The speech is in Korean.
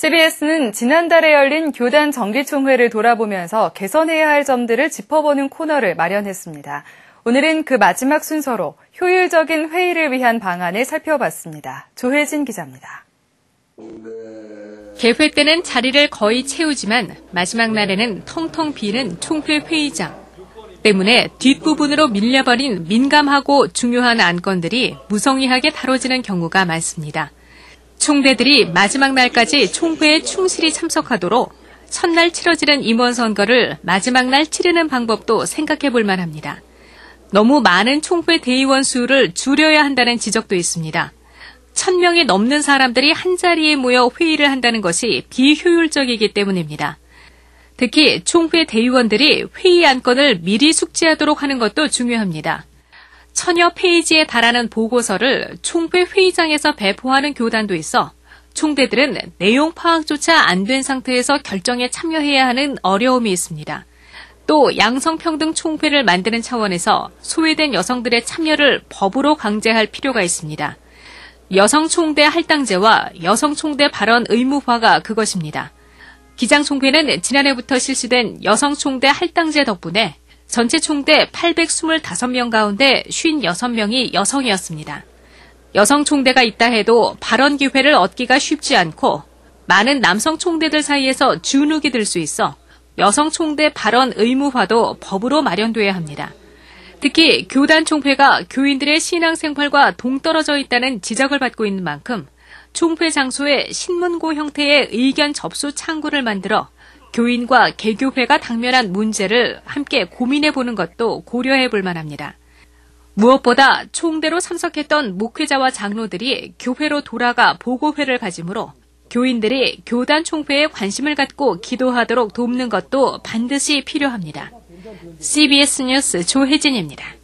CBS는 지난달에 열린 교단 정기총회를 돌아보면서 개선해야 할 점들을 짚어보는 코너를 마련했습니다. 오늘은 그 마지막 순서로 효율적인 회의를 위한 방안을 살펴봤습니다. 조혜진 기자입니다. 개회 때는 자리를 거의 채우지만 마지막 날에는 텅텅 비는 총필 회의장. 때문에 뒷부분으로 밀려버린 민감하고 중요한 안건들이 무성의하게 다뤄지는 경우가 많습니다. 총대들이 마지막 날까지 총회에 충실히 참석하도록 첫날 치러지는 임원 선거를 마지막 날 치르는 방법도 생각해 볼 만합니다. 너무 많은 총회 대의원 수를 줄여야 한다는 지적도 있습니다. 1000명이 넘는 사람들이 한자리에 모여 회의를 한다는 것이 비효율적이기 때문입니다. 특히 총회 대의원들이 회의 안건을 미리 숙지하도록 하는 것도 중요합니다. 천여 페이지에 달하는 보고서를 총회 회의장에서 배포하는 교단도 있어 총대들은 내용 파악조차 안 된 상태에서 결정에 참여해야 하는 어려움이 있습니다. 또 양성평등 총회를 만드는 차원에서 소외된 여성들의 참여를 법으로 강제할 필요가 있습니다. 여성총대 할당제와 여성총대 발언 의무화가 그것입니다. 기장총회는 지난해부터 실시된 여성총대 할당제 덕분에 전체 총대 825명 가운데 56명이 여성이었습니다. 여성 총대가 있다 해도 발언 기회를 얻기가 쉽지 않고 많은 남성 총대들 사이에서 주눅이 들 수 있어 여성 총대 발언 의무화도 법으로 마련돼야 합니다. 특히 교단 총회가 교인들의 신앙생활과 동떨어져 있다는 지적을 받고 있는 만큼 총회 장소에 신문고 형태의 의견 접수 창구를 만들어 교인과 개교회가 당면한 문제를 함께 고민해 보는 것도 고려해 볼 만합니다. 무엇보다 총대로 참석했던 목회자와 장로들이 교회로 돌아가 보고회를 가지므로 교인들이 교단 총회에 관심을 갖고 기도하도록 돕는 것도 반드시 필요합니다. CBS 뉴스 조혜진입니다.